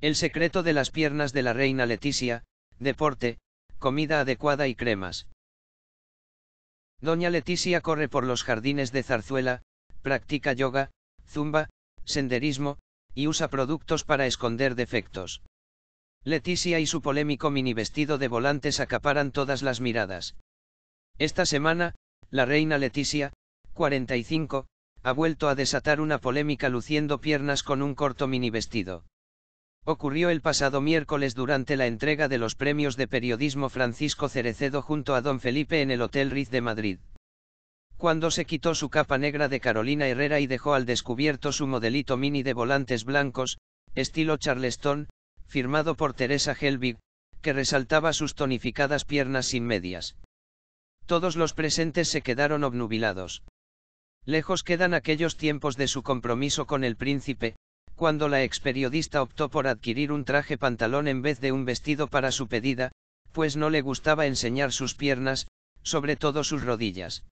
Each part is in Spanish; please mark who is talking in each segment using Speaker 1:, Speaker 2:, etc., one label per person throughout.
Speaker 1: El secreto de las piernas de la reina Leticia, deporte, comida adecuada y cremas. Doña Leticia corre por los jardines de Zarzuela, practica yoga, zumba, senderismo, y usa productos para esconder defectos. Leticia y su polémico mini vestido de volantes acaparan todas las miradas. Esta semana, la reina Leticia, 45, ha vuelto a desatar una polémica luciendo piernas con un corto mini vestido ocurrió el pasado miércoles durante la entrega de los premios de periodismo Francisco Cerecedo junto a don Felipe en el Hotel Riz de Madrid. Cuando se quitó su capa negra de Carolina Herrera y dejó al descubierto su modelito mini de volantes blancos, estilo Charleston, firmado por Teresa Helbig, que resaltaba sus tonificadas piernas sin medias. Todos los presentes se quedaron obnubilados. Lejos quedan aquellos tiempos de su compromiso con el príncipe, cuando la ex periodista optó por adquirir un traje pantalón en vez de un vestido para su pedida, pues no le gustaba enseñar sus piernas, sobre todo sus rodillas.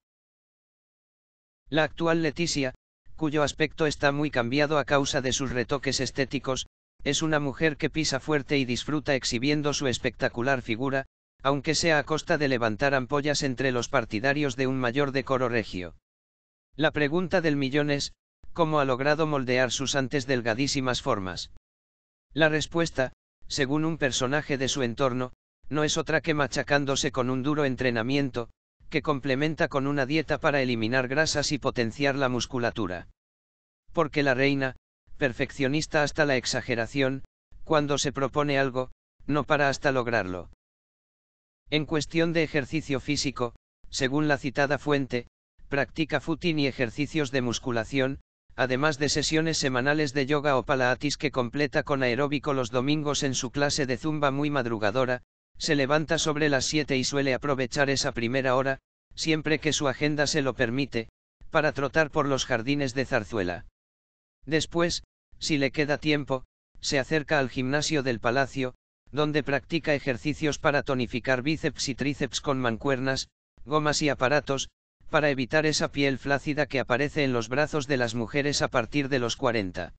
Speaker 1: La actual Leticia, cuyo aspecto está muy cambiado a causa de sus retoques estéticos, es una mujer que pisa fuerte y disfruta exhibiendo su espectacular figura, aunque sea a costa de levantar ampollas entre los partidarios de un mayor decoro regio. La pregunta del millón es, cómo ha logrado moldear sus antes delgadísimas formas. La respuesta, según un personaje de su entorno, no es otra que machacándose con un duro entrenamiento, que complementa con una dieta para eliminar grasas y potenciar la musculatura. Porque la reina, perfeccionista hasta la exageración, cuando se propone algo, no para hasta lograrlo. En cuestión de ejercicio físico, según la citada fuente, practica footing y ejercicios de musculación, además de sesiones semanales de yoga o palaatis que completa con aeróbico los domingos en su clase de zumba muy madrugadora, se levanta sobre las 7 y suele aprovechar esa primera hora, siempre que su agenda se lo permite, para trotar por los jardines de Zarzuela. Después, si le queda tiempo, se acerca al gimnasio del palacio, donde practica ejercicios para tonificar bíceps y tríceps con mancuernas, gomas y aparatos, para evitar esa piel flácida que aparece en los brazos de las mujeres a partir de los 40.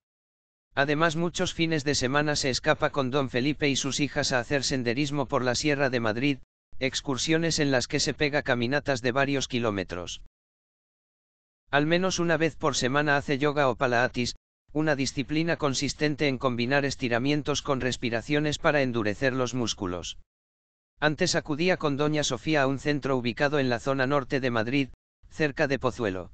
Speaker 1: Además muchos fines de semana se escapa con don Felipe y sus hijas a hacer senderismo por la Sierra de Madrid, excursiones en las que se pega caminatas de varios kilómetros. Al menos una vez por semana hace yoga o palaatis, una disciplina consistente en combinar estiramientos con respiraciones para endurecer los músculos. Antes acudía con doña Sofía a un centro ubicado en la zona norte de Madrid, cerca de Pozuelo.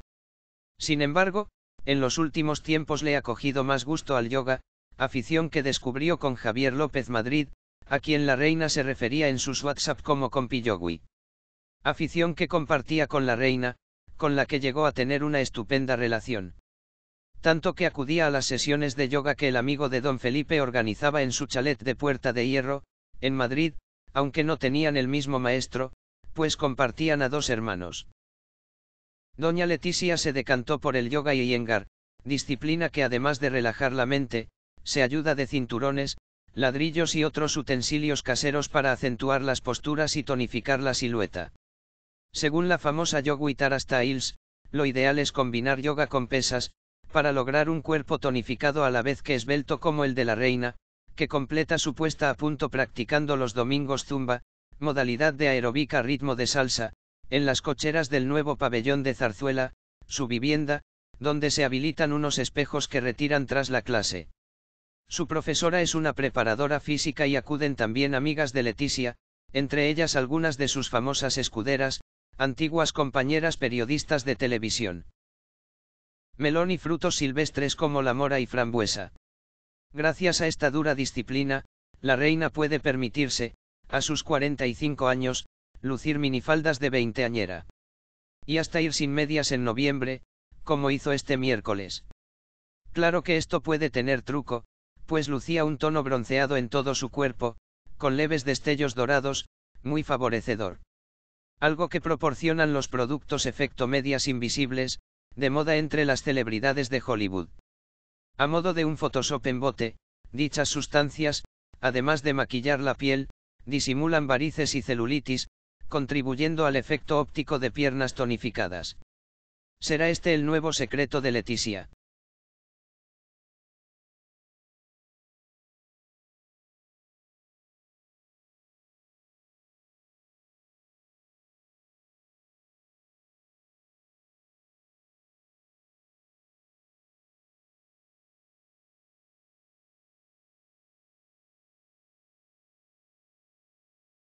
Speaker 1: Sin embargo, en los últimos tiempos le ha cogido más gusto al yoga, afición que descubrió con Javier López Madrid, a quien la reina se refería en sus WhatsApp como Pillogui. Afición que compartía con la reina, con la que llegó a tener una estupenda relación. Tanto que acudía a las sesiones de yoga que el amigo de don Felipe organizaba en su chalet de Puerta de Hierro, en Madrid, aunque no tenían el mismo maestro, pues compartían a dos hermanos. Doña Leticia se decantó por el yoga y yengar, disciplina que además de relajar la mente, se ayuda de cinturones, ladrillos y otros utensilios caseros para acentuar las posturas y tonificar la silueta. Según la famosa Yoguitara Styles, lo ideal es combinar yoga con pesas, para lograr un cuerpo tonificado a la vez que esbelto como el de la reina, que completa su puesta a punto practicando los domingos zumba, modalidad de aeróbica ritmo de salsa, en las cocheras del nuevo pabellón de Zarzuela, su vivienda, donde se habilitan unos espejos que retiran tras la clase. Su profesora es una preparadora física y acuden también amigas de Leticia, entre ellas algunas de sus famosas escuderas, antiguas compañeras periodistas de televisión. Melón y frutos silvestres como la mora y frambuesa. Gracias a esta dura disciplina, la reina puede permitirse, a sus 45 años, lucir minifaldas de veinteañera. Y hasta ir sin medias en noviembre, como hizo este miércoles. Claro que esto puede tener truco, pues lucía un tono bronceado en todo su cuerpo, con leves destellos dorados, muy favorecedor. Algo que proporcionan los productos efecto medias invisibles, de moda entre las celebridades de Hollywood. A modo de un Photoshop en bote, dichas sustancias, además de maquillar la piel, disimulan varices y celulitis, contribuyendo al efecto óptico de piernas tonificadas. Será este el nuevo secreto de Leticia.